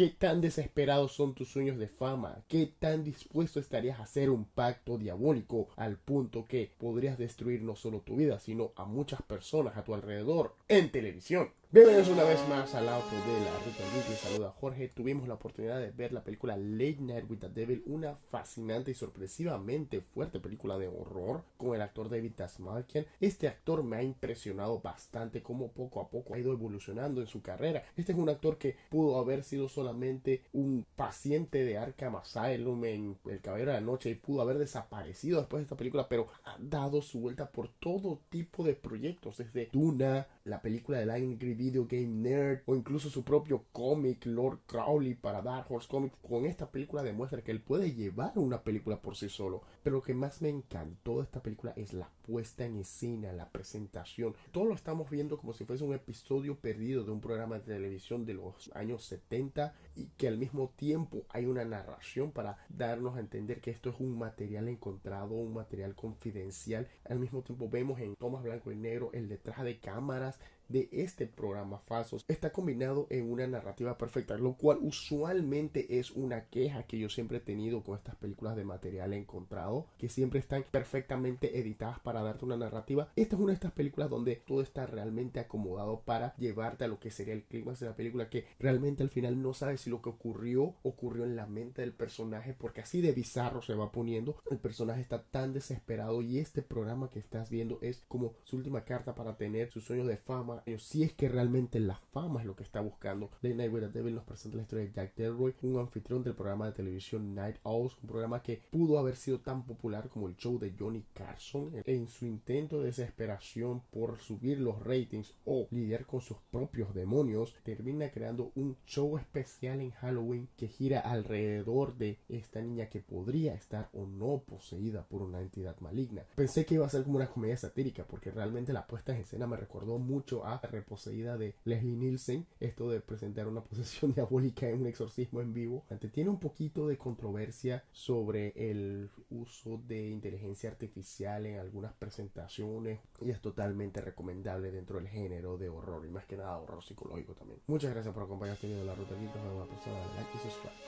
¿Qué tan desesperados son tus sueños de fama? ¿Qué tan dispuesto estarías a hacer un pacto diabólico al punto que podrías destruir no solo tu vida, sino a muchas personas a tu alrededor en televisión? Bienvenidos una vez más al auto de la Ruta Geek, saluda Jorge. Tuvimos la oportunidad de ver la película Late Night with the Devil, una fascinante y sorpresivamente fuerte película de horror con el actor David Tasmalkian. Este actor me ha impresionado bastante cómo poco a poco ha ido evolucionando en su carrera. Este es un actor que pudo haber sido solamente un paciente de Arkham Asylum en El Caballero de la Noche y pudo haber desaparecido después de esta película, pero ha dado su vuelta por todo tipo de proyectos, desde Duna, la película de Lion Grid. Video Game Nerd o incluso su propio cómic Lord Crowley para Dark Horse Comics, con esta película demuestra que él puede llevar una película por sí solo. Pero lo que más me encantó de esta película es la puesta en escena, la presentación. Todo lo estamos viendo como si fuese un episodio perdido de un programa de televisión de los años 70 y que al mismo tiempo hay una narración para darnos a entender que esto es un material encontrado, un material confidencial. Al mismo tiempo vemos en tomas blanco y negro el detrás de cámaras, de este programa falsos está combinado en una narrativa perfecta, lo cual usualmente es una queja que yo siempre he tenido con estas películas de material encontrado, que siempre están perfectamente editadas para darte una narrativa. Esta es una de estas películas donde todo está realmente acomodado para llevarte a lo que sería el clima de la película, que realmente al final no sabes si lo que ocurrió ocurrió en la mente del personaje, porque así de bizarro se va poniendo. El personaje está tan desesperado y este programa que estás viendo es como su última carta para tener sus sueños de fama si es que realmente la fama es lo que está buscando. Late Night with Devil nos presenta la historia de Jack Delroy, un anfitrión del programa de televisión Night Owls, un programa que pudo haber sido tan popular como el show de Johnny Carson eh, en su intento de desesperación por subir los ratings o lidiar con sus propios demonios, termina creando un show especial en Halloween que gira alrededor de esta niña que podría estar o no poseída por una entidad maligna. Pensé que iba a ser como una comedia satírica porque realmente la puesta en escena me recordó mucho a Reposeída de Leslie Nielsen, esto de presentar una posesión diabólica en un exorcismo en vivo. Tiene un poquito de controversia sobre el uso de inteligencia artificial en algunas presentaciones y es totalmente recomendable dentro del género de horror y más que nada horror psicológico también. Muchas gracias por acompañar en la ruta like y